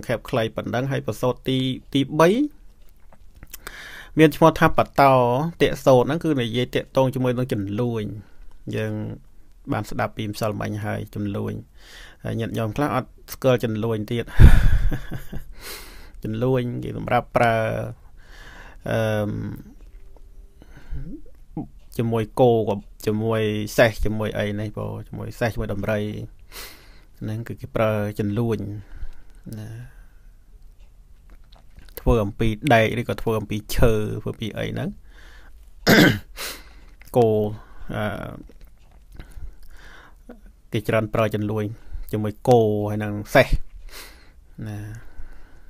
សង្ខេបខ្លីប៉ុណ្ណឹងហើយប្រសូតទីទី3មានឈ្មោះថាបតោតិសូតហ្នឹង គឺនិយាយតាក់ទងជាមួយនឹងចំនួនយើង បាន ស្ដាប់ពីម្សិលមិញហើយចំនួនហើយញាតិញោមខ្លះអត់ស្គាល់ចំនួនទៀតចំនួនគេសម្រាប់ប្រើអឺជាមួយគោជាមួយសេះជាមួយអីនេះបងជាមួយសេះជាមួយដំរីហ្នឹងគឺគេប្រើចំនួនណាធ្វើអំពីដែកឬក៏ធ្វើអំពីឈើធ្វើពីអីហ្នឹងគោអឺគេច្រើនប្រើចន្លួយជាមួយគោហើយនឹងសេះណា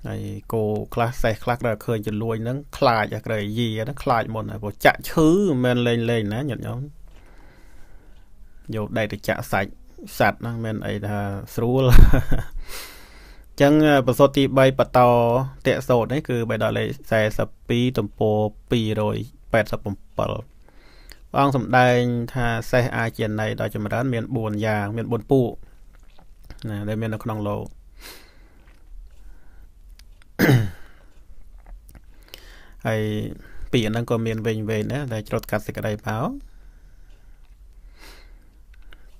ហើយគោខ្លះសេះខ្លះត្រូវឃើញចន្លួយហ្នឹងខ្លាចអាក្រៃយីហ្នឹងខ្លាចមុនហើយព្រោះចាក់ឈឺមិនមែនលេងលេងណាញាតិញោមយកដែកទៅចាក់សាច់សัตว์ហ្នឹងមិនអីថាស្រួលចឹងប្រសូតទី3បតតៈសូតនេះគឺបេដល់លេខ42ទំព័រ287ព្រះអង្គសម្ដែង ថាសេះអាចិន័យដល់ចម្រើនមាន4យ៉ាងមាន4ពូកណាដែលមាន នៅក្នុងលោកហើយពីអាហ្នឹងក៏មានវិញវិញដែរដែលច្រត់កាត់សេចក្តីមក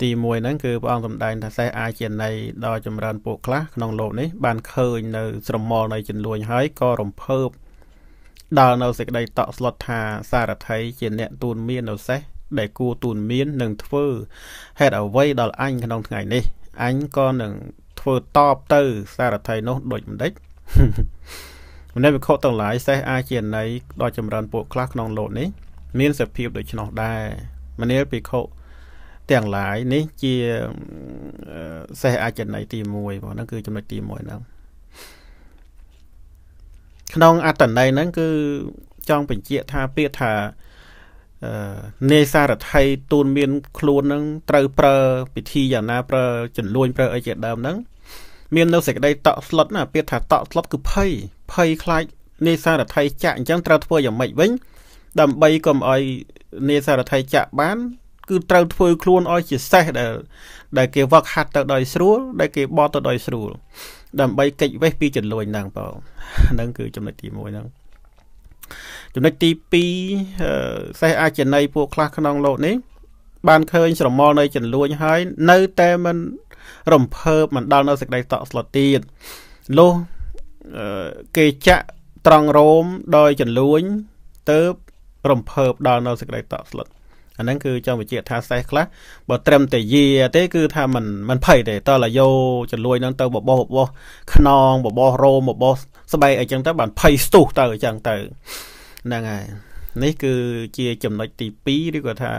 ទី1ហ្នឹងគឺព្រះអង្គសម្ដែងថាសេះអាចិន័យដ៏ចម្រើនពួកខ្លះក្នុងលោកនេះបានឃើញនៅស្រមោលនៃចំនួនហើយក៏រំភើបដល់នៅសេចក្តីតក់ស្លុតថាសារថីជាអ្នកទូនមាននៅសេះដែលគួរទូនមាននឹងធ្វើហេតុអ្វីដល់អញក្នុងថ្ងៃនេះអញក៏នឹងធ្វើតបទៅសារថីនោះដូចម្ដេចមនុស្សវិខុទាំងឡាយសេះអាចិន័យដ៏ចម្រើនពួកខ្លះក្នុងលោកនេះមានសភាពដូច្នោះដែរមនាលភិក្ខុទាំងឡាយនេះជាសេះអចន័យទី1បងហ្នឹងគឺចំណុចទី1ហ្នឹងក្នុងអត្តន័យហ្នឹងគឺចង់បញ្ជាក់ថាពាក្យថានេសារថ័យទូនមាន ខ្លួននឹង ត្រូវប្រើពិធីយ៉ាងណាប្រើចំនួនប្រើអីជាដើមហ្នឹងមាននៅសេចក្តីតក់ស្លុតណា ពាក្យថាតក់ស្លុតគឺភ័យភ័យខ្លាចនេសារថ័យចាក់អញ្ចឹងត្រូវធ្វើយ៉ាងម៉េចវិញ ដើម្បីកុំឲ្យនេសារថ័យចាក់បានគឺត្រូវធ្វើខ្លួនឲ្យជាសេះដែលដែលគេវឹកហាត់ទៅដោយស្រួលដែលគេបត់ទៅដោយស្រួលដើម្បីកិច្ចវេះពីចំនួនហ្នឹងបងហ្នឹងគឺចំណុចទី1ហ្នឹងចំណុចទី2សេះអាចន័យពួកខ្លះក្នុងលោកនេះបានឃើញស្រមោលនៃចំនួនហើយ នៅតែមិនរំភើបមិនដល់នៅសេចក្តីតក់ស្លុតទៀតលោះគេចាក់ត្រង់រោមដោយចំនួនទៅរំភើបដល់នៅសេចក្តីតក់ស្លុតអាហ្នឹងគឺចង់បញ្ជាក់ថាសេះខ្លះបើត្រឹមតែយា ទេគឺថាมันมันភ័យទេតលយោចលួយហ្នឹងទៅបបោះបបោះខ្នងបបោះរោមបបោះស្បែកអីចឹងទៅបានភ័យស្ទុះទៅអញ្ចឹងទៅហ្នឹងហើយនេះគឺជា ចំណុចទី2ឬក៏ថា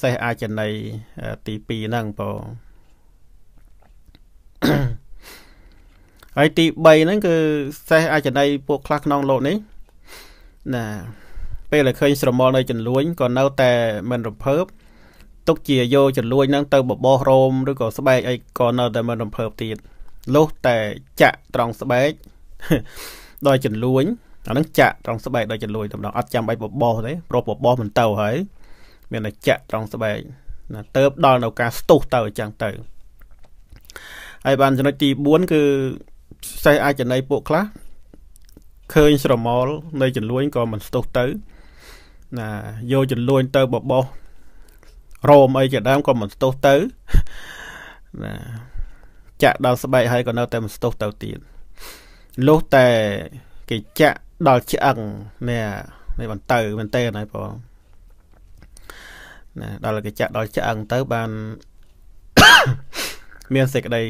សេះអាចន័យទី2ហ្នឹងបងហើយទី3ហ្នឹងគឺ សេះអាចន័យពួកខ្លះក្នុងលោកនេះណាពេលដែលឃើញស្រមោលនៅចំនួនក៏នៅតែមិនរំភើបទុកជាយកចំនួនហ្នឹងទៅបបោសរោមឬក៏ស្បែកអីក៏នៅតែមិនរំភើបទៀតលុះតែចាក់ត្រង់ស្បែកដល់ចំនួនអាហ្នឹងចាក់ត្រង់ស្បែកដល់ចំនួនតម្ដងអត់ចាំបាច់បបោសទេព្រោះបបោសមិនទៅហើយ មានតែចាក់ត្រង់ស្បែកណាទៅដល់នៅការស្ទុះទៅអញ្ចឹងទៅហើយបានចំណុចទី4គឺផ្សេងអាចនៃពួកខ្លះឃើញស្រមោលនៅចំនួនក៏មិនស្ទុះទៅណាយកចំនួនទៅបបោះរោមអីជាដើមក៏មិនស្ទុះទៅណាចាក់ដល់ស្បែកហើយក៏នៅតែមិនស្ទុះទៅទៀតលុះតែគេចាក់ដល់ឆ្អឹងនេះនេះបន្តទៅមែនទេណាបងណាដល់គេចាក់ដល់ឆ្អឹងទៅបាន មានសេចក្តី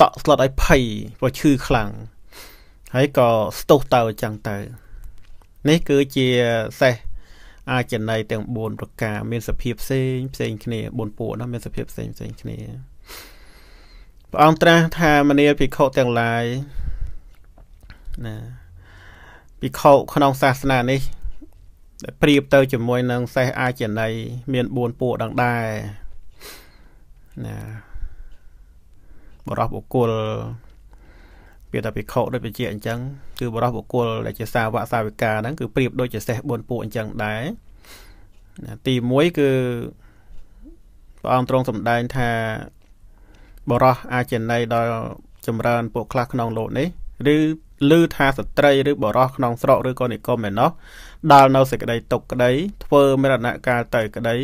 តក់ស្លុតឲ្យភ័យព្រោះឈឺខ្លាំងហើយក៏ស្ទុះទៅអញ្ចឹងទៅ នេះគឺជាសេះអាចន័យទាំង4ប្រការមានសភាពផ្សេងផ្សេងគ្នា4ពួកនោះមានសភាពផ្សេងផ្សេងគ្នាព្រះអង្គត្រាស់ថាមនាលភិក្ខុទាំងឡាយណាភិក្ខុក្នុង សាសនានេះប្រៀបទៅជាមួយ នឹងសេះអាចន័យមាន4ពួកដងដែរណា បរិបបុគ្គលពាក្យថាភិក្ខុដូចបញ្ជាអញ្ចឹងគឺបរិសុទ្ធបុគ្គលដែលជាសាវកសាវិកាហ្នឹងគឺប្រៀបដូចជាសេះ4ពួកអញ្ចឹងដែរទី1គឺព្រះអង្គទ្រង់សម្ដែងថា បរោះអាចិន័យដល់ចម្រើនពួកខ្លះក្នុងលោកនេះឬឮថាស្ត្រីឬបរោះក្នុងស្រុកឬក៏និគមឯណោះដល់នៅសេចក្តីទុកក្តីធ្វើមរណកាលទៅក្តី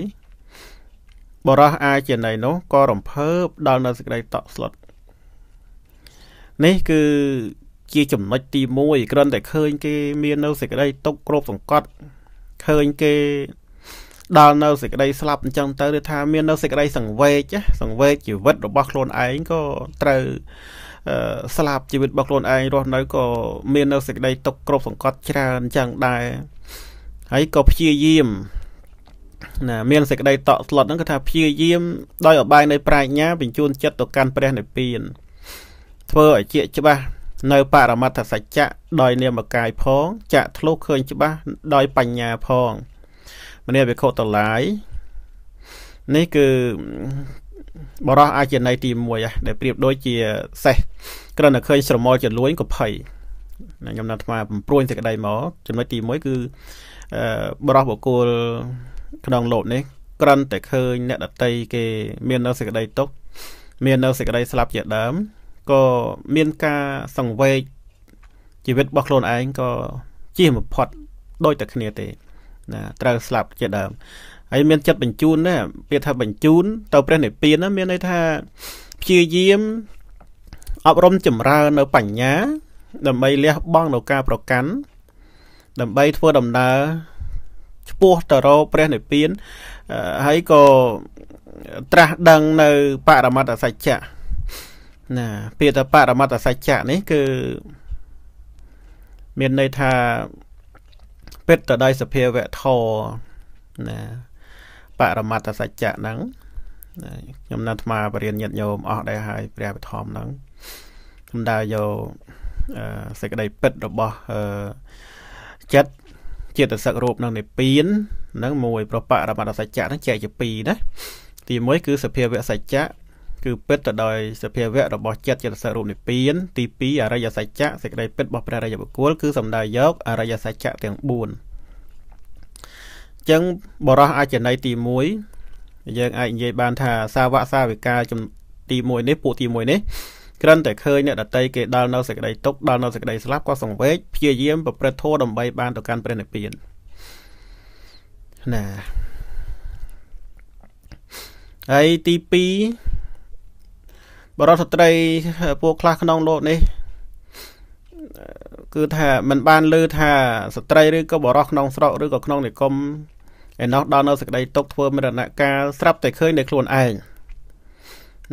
បរោះអាចិន័យនោះក៏រំភើបដល់នៅសេចក្តីតក់ស្លុតនេះគឺជាចំណុចទី1គ្រាន់តែឃើញ គេ មាននៅសេចក្តីទុកគ្រប់សង្កត់ឃើញគេដល់នៅសេចក្តីស្លាប់អញ្ចឹងទៅឬថាមាននៅសេចក្តី សង្វេគសង្វេគជីវិតរបស់ខ្លួនឯងក៏ត្រូវស្លាប់ជីវិតរបស់ខ្លួនឯងរស់នៅក៏មាននៅសេចក្តីទុកគ្រប់សង្កត់ច្រើនអញ្ចឹងដែរហើយក៏ព្យាយាមណាមានសេចក្តីតក់ស្លុតហ្នឹងគឺថាព្យាយាមដោយអបាយនៃប្រាជ្ញាបញ្ជូនចិត្តទៅកាន់ព្រះនិព្វានធ្វើឲ្យជាច្បាស់នៅបរមត្ថសច្ចៈដោយនាមកាយផង ចាក់ធ្លុះឃើញច្បាស់ដោយ បញ្ញាផងមនីវិខុតឡាយនេះគឺបរោះអាចជានៃទី1ដែលប្រៀបដូចជាសេះគ្រាន់តែឃើញស្រមោលចលួយកភ័យខ្ញុំនៅថ្មបំប្រួយសេចក្តីមកចំណុចទី1គឺបរោះបកគលក្នុងលោក នេះគ្រាន់តែឃើញអ្នក ដតីគេមាននៅសេចក្តីទុកមាននៅសេចក្តីស្លាប់ជាដើមក៏មានការសង្វេគជីវិតរបស់ខ្លួនឯងក៏ជាបំផុតដូចតែគ្នាទេ ណា ត្រូវស្លាប់ជាដើមហើយមានចិត្តបញ្ជូនណាពាក្យថាបញ្ជូនទៅព្រះនិព្វានណាមានន័យថាព្យាយាមអប់រំចម្រើននៅ បញ្ញា ដើម្បីលះបង់នៅការប្រកាន់ដើម្បីធ្វើដំណើរឆ្ពោះទៅរកព្រះនិព្វានហើយក៏ត្រាស់ដឹងនៅបរមត្តសច្ចៈណាពាក្យថាបរមត្តសច្ចៈនេះគឺមានន័យថាពិតទៅដោយសភាវៈធរណាបរមត្តសច្ចៈហ្នឹងខ្ញុំនៅអាត្មាបរិញ្ញញាតញោមអស់ដែរហើយ ព្រះពធមហ្នឹងខ្ញុំដើរយកសេចក្តីពិតរបស់ចិត្តចិត្តសឹករូបនឹងនិព្វានហ្នឹងមួយ ប្របរមត្តសច្ចៈហ្នឹងចែកជា2ណាទី1គឺសភាវៈសច្ចៈគឺពិតទៅដោយសភាវៈរបស់ចិត្តចិត្តសរុបនិព្វាន ទី2អរិយសច្ចៈសេចក្តីពិតរបស់ព្រះរាជបុគ្គលគឺសំដៅយកអរិយសច្ចៈទាំង4អញ្ចឹងបរោះអចិន្ន័យទី1យើងអាចនិយាយបាន ថាសាវកសាវិកាទី1នេះពួកទី1នេះគ្រាន់តែឃើញអ្នក ដតីគេដល់នៅសេចក្តីទុកដល់នៅសេចក្តីស្លាប់ក៏សង្វេគព្យាយាមប្រព្រឹត្តធម៌ដើម្បីបានទៅកាន់ព្រះនិព្វានណាហើយទី2បរិសុទ្ធត្រី ពួកខ្លះក្នុងលោកនេះគឺថាมันបាន លើថាស្ត្រីឬក៏បរិសុទ្ធក្នុងស្រុកឬក៏ក្នុងនិគមឯណោះដល់នៅសក្តីទុកធ្វើមរណកាលស្រាប់តែឃើញតែខ្លួនឯង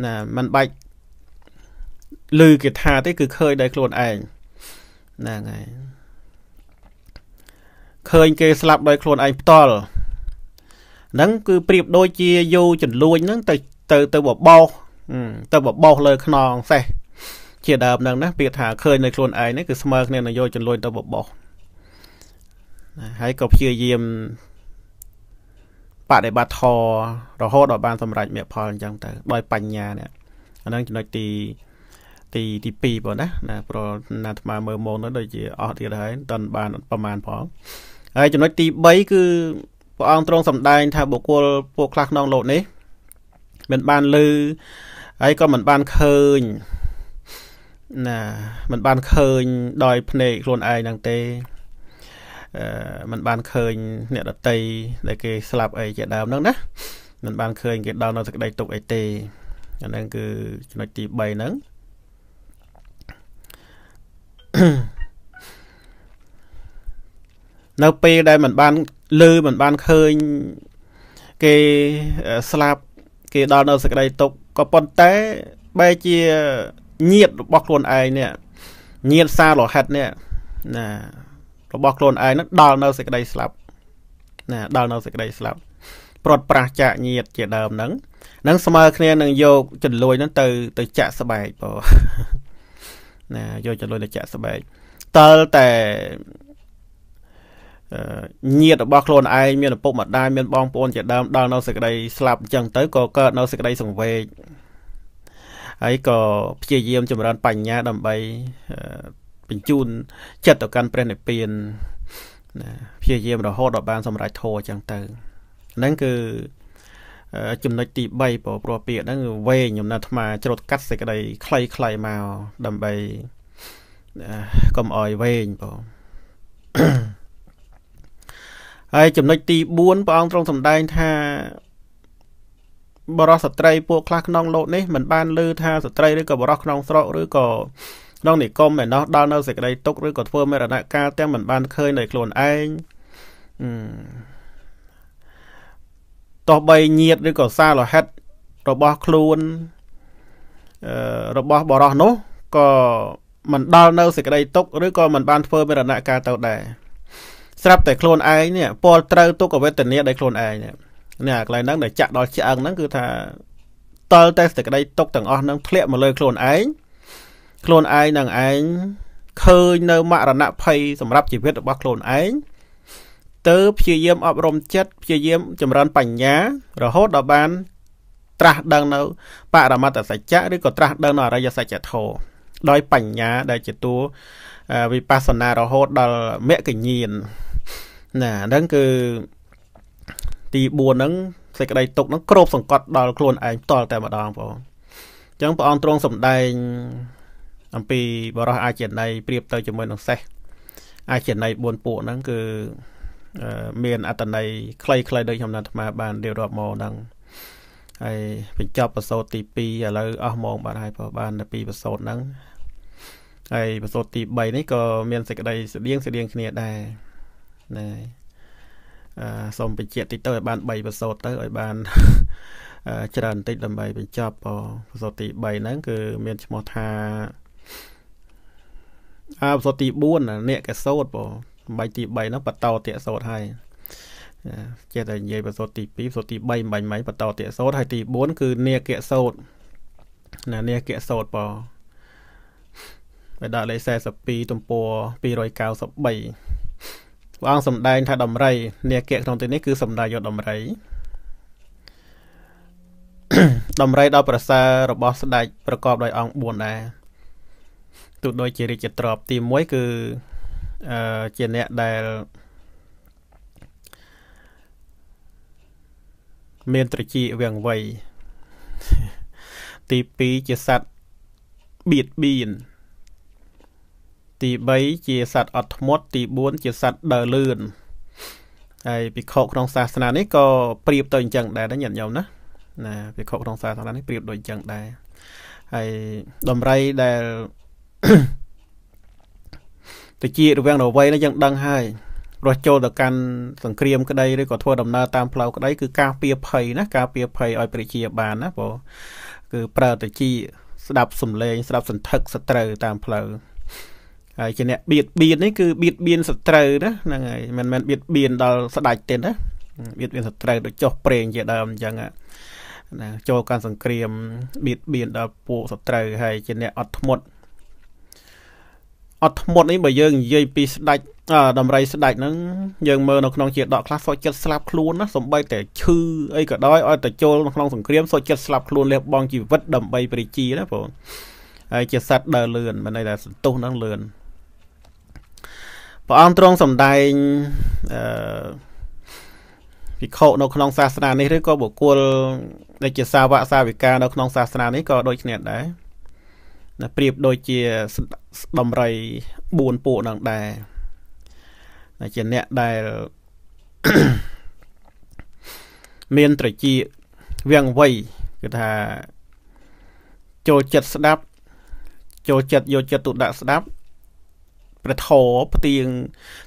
ណាมันបាច់ឮគេថាទេគឺឃើញតែខ្លួនឯងហ្នឹងហើយឃើញគេស្លាប់ដោយខ្លួនឯងផ្ទាល់ហ្នឹង គឺប្រៀបដូចជាយោចំលួញហ្នឹងទៅទៅទៅបបោទៅបបោសលើខ្នងសេះជាដើមហ្នឹងណាពាក្យថាឃើញនៅខ្លួនឯងនេះគឺស្មើគ្នានឹងយកចំនួនទៅបបោសណាហើយក៏ព្យាយាមបដិបត្តិធម៌រហូតដល់បានសម្រេចមគ្គផលអញ្ចឹងទៅដោយបញ្ញានេះអាហ្នឹងចំណុចទីទីទី2បងណាណាប្រណាអាត្មាមើលមុននោះដូចជាអស់ទៀតហើយមិនទាន់បានប្រមាណផងហើយចំណុចទី3គឺព្រះអង្គទ្រង់សម្ដែង ថាបុគ្គលពួកខ្លះក្នុងលោកនេះមិនបានលឺហើយក៏មិនបានឃើញណាมันបានឃើញដោយ ភ្នែកខ្លួនឯងហ្នឹងទេអឺมันបានឃើញ អ្នកដតីដែលគេស្លាប់អីជាដើមហ្នឹងណាมันបានឃើញគេដល់នៅសក្តីទុកអីទេអាហ្នឹងគឺចំណុចទី3ហ្នឹងនៅពេលដែលมันបានលឺมันបានឃើញគេស្លាប់គេដល់នៅសក្តីទុកក៏ប៉ុន្តែបែរជាញាតរបស់ខ្លួនឯងនេះញាតសារលោហិតនេះណារបស់ខ្លួនឯងនឹងដល់នៅសេចក្តីស្លាប់ណា ដល់នៅសេចក្តីស្លាប់ព្រាត់ប្រាសចាក់ញាតជាដើមហ្នឹងនឹងស្មើគ្នានឹងយកចន្លួយហ្នឹងទៅទៅចាក់ស្បែកបងណាយកចន្លួយទៅចាក់ស្បែកតើតែញាតរបស់ខ្លួនឯងមានឪពុកម្ដាយមានបងប្អូនជាដើមដល់នៅសេចក្តីស្លាប់អញ្ចឹងទៅក៏កើតនៅសេចក្តីសង្វេគហើយក៏ព្យាយាមចម្រើនបញ្ញាដើម្បីបញ្ជូនចិត្តទៅកាន់ព្រះនិព្វានណាព្យាយាមរហូតដល់បាន សម្រេចធម៌អញ្ចឹងទៅហ្នឹងគឺចំណុចទី3ព្រោះពាក្យហ្នឹងវែងខ្ញុំណាត់អាត្មាច្រូតកាត់សេចក្តីខ្លីខ្លីមកដើម្បីកុំអោយវែងបងហើយចំណុចទី4ព្រះអង្គទ្រង់សម្ដែងថាបរោះស្ត្រីពួកខ្លះក្នុងលោកនេះមិនបានលើថាស្ត្រីឬក៏បរោះក្នុងស្រុកឬក៏ក្នុងនិគមឯណោះដល់នៅសេចក្តីទុកឬក៏ធ្វើមរណកាលទាំងមិនបានឃើញដោយខ្លួនឯងទោះបីញាតឬក៏សាលោហិតរបស់ខ្លួនរបស់បរោះនោះក៏មិនដល់នៅសេចក្តីទុកឬក៏មិនបានធ្វើមរណកាលទៅដែរស្រាប់តែខ្លួនឯងនេះពលត្រូវទុកវេទនាដោយខ្លួនឯងនេះអាកន្លែងហ្នឹងដែលចាក់ដល់ឆ្អឹងហ្នឹងគឺថាតលតែសេចក្តីទុកទាំងអស់ហ្នឹងធ្លាក់មកលើខ្លួនឯងខ្លួនឯងនឹងឯងឃើញនៅមរណភ័យសម្រាប់ជីវិតរបស់ខ្លួនឯងទៅព្យាយាមអប់រំចិត្តព្យាយាមចម្រើនបញ្ញា រហូតដល់បានត្រាស់ដឹងនៅបរមត្តសច្ចៈឬក៏ត្រាស់ដឹងនៅអរិយសច្ចធម៌ដោយបញ្ញាដែលជាតួវិបស្សនារហូតដល់មគ្គញាណណាអញ្ចឹងគឺទី4ហ្នឹងសេចក្តី ទុកហ្នឹងគ្របសង្កត់ដល់ខ្លួនឯងផ្ទាល់តែម្ដងបងអញ្ចឹងព្រះអង្គទ្រង់សម្ដែងអំពីបរោះអាចិន័យប្រៀបទៅជាមួយនឹងសេះអាចិន័យ4ពួកហ្នឹងគឺមានអត្តន័យខ្លីៗដូចខ្ញុំនៅអាត្មាបានរៀបរាប់មកហ្នឹងហើយបញ្ចប់បសោតទី2ឥឡូវអស់ម៉ោងបាទហើយបើបានទៅពីបសោតហ្នឹងហើយបសោតទី3នេះក៏មានសេចក្តីស្តៀងស្តៀងគ្នាដែរហ្នឹងហើយអឺសូមបញ្ជាក់តិចទៅឲ្យបាន3បសោតទៅឲ្យបាន ច្រើនបន្តិច ដើម្បីបញ្ចប់បសោតទី3ហ្នឹងគឺមានឈ្មោះថាអាបសោតទី4អ្នកកសោតបងបាច់ទី3ហ្នឹងបតោតិសោតហើយចេះតែនិយាយបសោតទី2បសោតទី3មិនបាញ់មិនបតោតិសោតហើយទី4គឺនេកសោតណានេកសោតបងបើដាក់លេខ42ទំព័រ293ព្រះអង្គសម្ដែងថាដំរីនាគៈក្នុងទីនេះគឺសម្ដេចយកដំរីដំរីដល់ប្រសើររបស់ស្ដេចប្រកប ដោយអង្គ4ដែរទូដូចជារាជទ្រព្យទី1គឺអឺជាអ្នកដែលមានត្រជាវាងវៃទី2ជាសัตว์បៀតបៀនទី3ជាសត្វអត់ធ្មត់ទី4ជាសត្វដើរលឿនហើយពិខុក្នុងសាសនានេះក៏ប្រៀបទៅអញ្ចឹងដែរណាញាតិញោមណាណាពិខុក្នុងសាសនានេះប្រៀបដូចអញ្ចឹងដែរហើយដំរីដែលទៅជារវាងរវៃនេះយើងដឹងហើយរស់ចូលទៅកាន់សង្គ្រាមក្តីឬក៏ធ្វើដំណើរតាមផ្លូវក្តីគឺការពៀភ័យណាការពៀភ័យឲ្យ ប្រជាបានណាបងគឺប្រើតជាស្ដាប់សំឡេង ស្ដាប់សន្ធឹកសត្រូវតាមផ្លូវហើយជាអ្នកបៀតបៀននេះគឺបៀតបៀនសត្រូវណាហ្នឹងហើយមិនមែនបៀតបៀនដល់ស្ដាច់ទេណាបៀតបៀនសត្រូវដូចចុះប្រេងជាដើមអញ្ចឹងណា ចូលការសង្គ្រាមបៀតបៀនដល់ពួកសត្រូវហើយជាអ្នកអត់ធ្មត់អត់ធ្មត់នេះបើយើងនិយាយពីស្ដាច់ដំរីស្ដាច់ហ្នឹងយើងមើលនៅក្នុងជាដកខ្លះសុខចិត្តស្លាប់ខ្លួនណាសំបីតែឈឺអីក៏ដោយឲ្យតែចូលក្នុងសង្គ្រាមសុខចិត្តស្លាប់ខ្លួនលះបង់ជីវិតដើម្បីប្រជាណាបងហើយជាសត្វដើរលឿនមិនន័យថាសន្ទុះហ្នឹងលឿនព្រះអង្គទ្រង់សម្ដែងអឺភិក្ខុនៅក្នុងសាសនានេះឬក៏បុគ្គលដែល ជាសាវកសាវិកានៅក្នុងសាសនានេះក៏ដូចគ្នាដែរណាប្រៀបដូចជាដំរី4ពួកនឹងដែរជាអ្នកដែលមានត្រជាវាងវៃគឺថា ចូលចិត្តស្ដាប់ចូលចិត្តយកចិត្តទុកដាក់ស្ដាប់ព្រះធរផ្ទៀង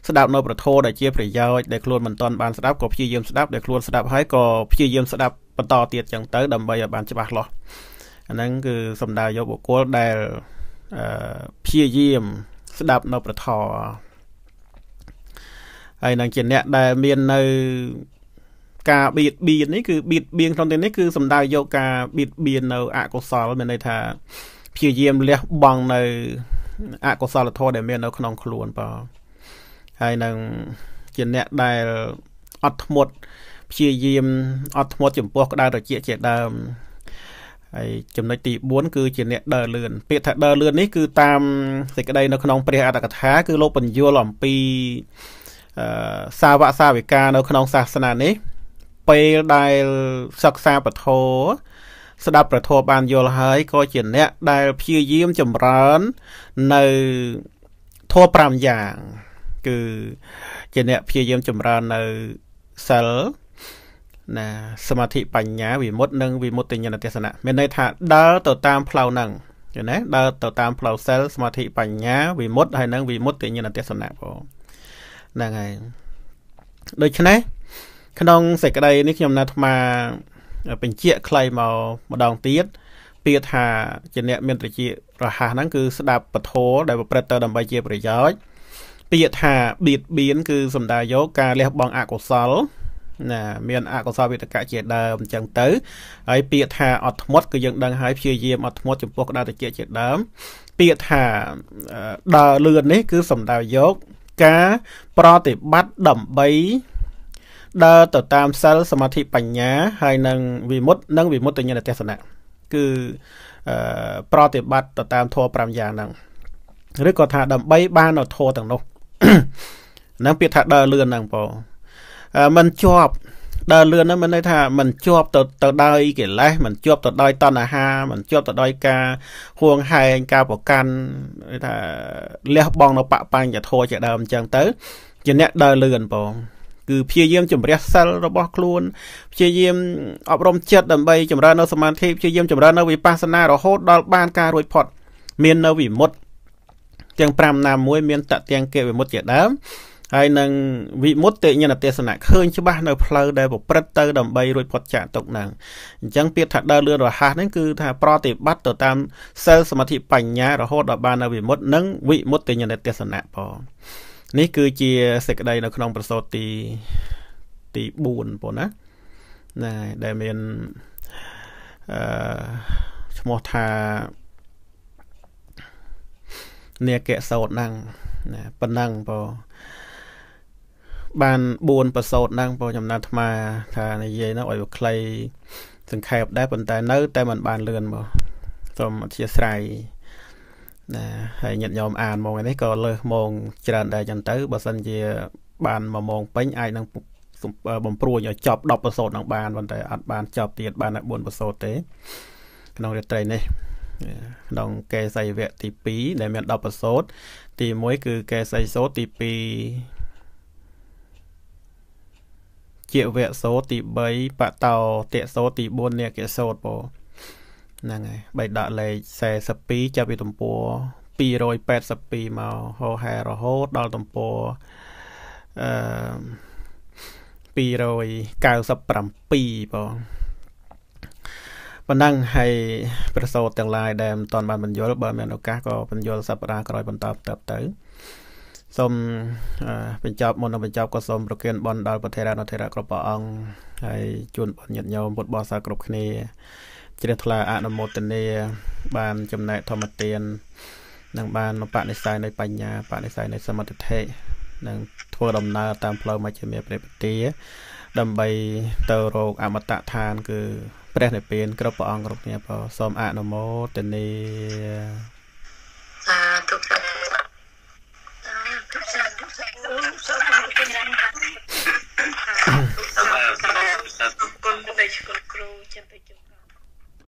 ស្ដាប់នៅព្រះធរដែលជាប្រយោជន៍ដែលខ្លួនមិនទាន់បានស្ដាប់ក៏ព្យាយាមស្ដាប់ដែលខ្លួនស្ដាប់ហើយក៏ព្យាយាមស្ដាប់បន្តទៀតចឹងទៅដើម្បីឲ្យបានច្បាស់លាស់អាហ្នឹងគឺសំដៅយកបុគ្គលដែលអឺព្យាយាមស្ដាប់នៅព្រះធរហើយនឹងជាអ្នកដែលមាននៅការបៀតបៀននេះគឺបៀតបៀនក្នុងទីនេះគឺសំដៅយកការបៀតបៀននៅ អកុសលមានន័យថាព្យាយាមលះបង់នៅអកុសលធម៌ដែលមាននៅក្នុងខ្លួនបាទហើយនឹងជាអ្នកដែលអត់ធ្មត់ព្យាយាមអត់ធ្មត់ចំពោះក្តៅត្រជាក់ជាដើមហើយចំណុចទី4គឺជាអ្នកដើរលឿនពាក្យថាដើរលឿននេះគឺតាមសេចក្តីនៅក្នុងព្រះអត្តកថាគឺលោកបញ្យលអំពីអឺសាវកសាវិកានៅ ក្នុងសាសនានេះ ពេលដែលសិក្សាពធោស្ដាប់ព្រះធម៌បានយល់ហើយក៏ជាអ្នកដែលព្យាយាមចម្រើននៅធម៌5យ៉ាងគឺជាអ្នកព្យាយាមចម្រើននៅសិលណាសមាធិបញ្ញាវិមុតនិង វិមុតញ្ញនទេសនៈមានន័យថាដើរទៅតាមផ្លូវហ្នឹងឃើញទេដើរទៅតាមផ្លូវសិលសមាធិបញ្ញាវិមុតហើយនិងវិមុតញ្ញនទេសនៈផងហ្នឹងហើយដូច្នេះក្នុងសេចក្តីនេះខ្ញុំណាត់អាបញ្ជាក់ខ្លីមកម្ដងទៀតពាក្យថាជាអ្នកមានត្រជារហ័សហ្នឹងគឺស្ដាប់ពធដែលប្រព្រឹត្តទៅដើម្បីជា ប្រយោជន៍ពាក្យថាបៀតបៀនគឺសំដៅយកការលះបង់អកុសលណាមានអកុសលវិតកៈជាដើមអញ្ចឹងទៅហើយពាក្យថាអត់ធ្មត់គឺយើងដឹងហើយព្យាយាមអត់ធ្មត់ចំពោះក្តៅតិចជាដើមពាក្យថាដើរលឿននេះ គឺសំដៅយកការប្រតិបត្តិដើម្បីដើរទៅតាម សិល សមាធិបញ្ញា ហើយនឹងវិមុតនិងវិមុតតញ្ញទេសនៈគឺប្រតិបត្តិទៅតាមធម៌5យ៉ាងហ្នឹងឬក៏ថាដើម្បីបាននៅធម៌ទាំងនោះហ្នឹងពាក្យថាដើរលឿនហ្នឹងបងมันជាប់ដើរលឿនហ្នឹងមានន័យថាมันជាប់ទៅទៅដោយកិលេសมันជាប់ទៅដោយតណ្ហាมันជាប់ទៅដោយការហួងហែងការប្រកាន់ថាលះបង់នៅបបញ្ញធម៌ជាដើមអញ្ចឹងទៅជាអ្នកដើរលឿនបងគឺព្យាយាមជំរះសិលរបស់ខ្លួនព្យាយាមអប់រំចិត្តដើម្បីចម្រើននៅសមាធិព្យាយាមចម្រើននៅវិបស្សនារហូតដល់បានការរួចផុតមាននៅវិមុតទាំង5ណាមួយមានតទាំងកិវិមុតជាដើមហើយនឹងវិមុតតេញ្ញទេសនៈឃើញច្បាស់នៅផ្លូវដែលប្រព្រឹត្តទៅដើម្បីរួចផុតចាកទុកហ្នឹងអញ្ចឹងពាក្យថាដើរលឿនរហ័សហ្នឹងគឺថាប្រតិបត្តិទៅតាមសិលសមាធិបញ្ញារហូតដល់បាននៅវិមុតនិងវិមុតតេញ្ញទេសនៈផងនេះគឺជាសេចក្តីនៅក្នុង ប្រសូតទីទី4ប៉ុណ្ណាណាដែលមានអឺឈ្មោះថានេកៈសោតហ្នឹងណាប៉ុណ្ណឹងបងបាន4ប្រសូតហ្នឹងបងចំណាត់អាត្មាថានិយាយនោះឲ្យវាខ្លីសង្ខេបដែរប៉ុន្តែ នៅតែមិនបានលឿនបងសូមអធិស្ឋានណាហើយញាតិញោមអានម៉ោងនេះក៏លើសម៉ោងច្រើនដែរចឹងទៅបើសិនជាបានមួយម៉ោងពេញអាចនឹងបំព្រួញឲ្យចប់10ប្រសូតនឹងបានប៉ុន្តែអត់បានចប់ទៀតបានតែ4ប្រសូតទេ ក្នុងរាត្រីនេះក្នុងកេសីវៈទី2ដែលមាន10ប្រសូតទី1គឺកេសីសូតទី2ជាវៈសូតទី3បតោតិសូតទី4នេកេសូតបងហ្នឹងហើយបីដកលេខ42ចាប់ពីទំព័រ282មកហោហែរហូតដល់ទំព័រអឺ297បងប៉ុណ្ណឹងហើយប្រសូតទាំងឡាយដែលមិនទាន់បានបញ្យល់បើមានឱកាសក៏បញ្យល់សប្តាហ៍ក្រោយបន្តបន្តទៅសូមបញ្ចប់មុននឹងបញ្ចប់ក៏សូមប្រគានបន់ដល់ប្រធានអនុធិរៈគ្រប់ព្រះអង្គហើយជូនបន់ញាតិញោមពុទ្ធបរិស័ទគ្រប់គ្នាជ្រះថ្លាអនុមោទនាបានចំណែកធម្មទាននិងបានមកបនិស័យនៃបញ្ញាបនិស័យនៃសមត្ថធិនិងធ្វើដំណើរតាមផ្លូវមជ្ឈិមាព្រះពទាដើម្បី ទៅរកអមតៈឋាន គឺព្រះនិព្វានគ្រប់ព្រះអង្គគ្រប់គ្នាព្រះសូមអនុមោទនាសាធុសាធុសាធុសាធុសូមអរគុណសាធុគុណដែលគុណគ្រូចាំទៅជួយ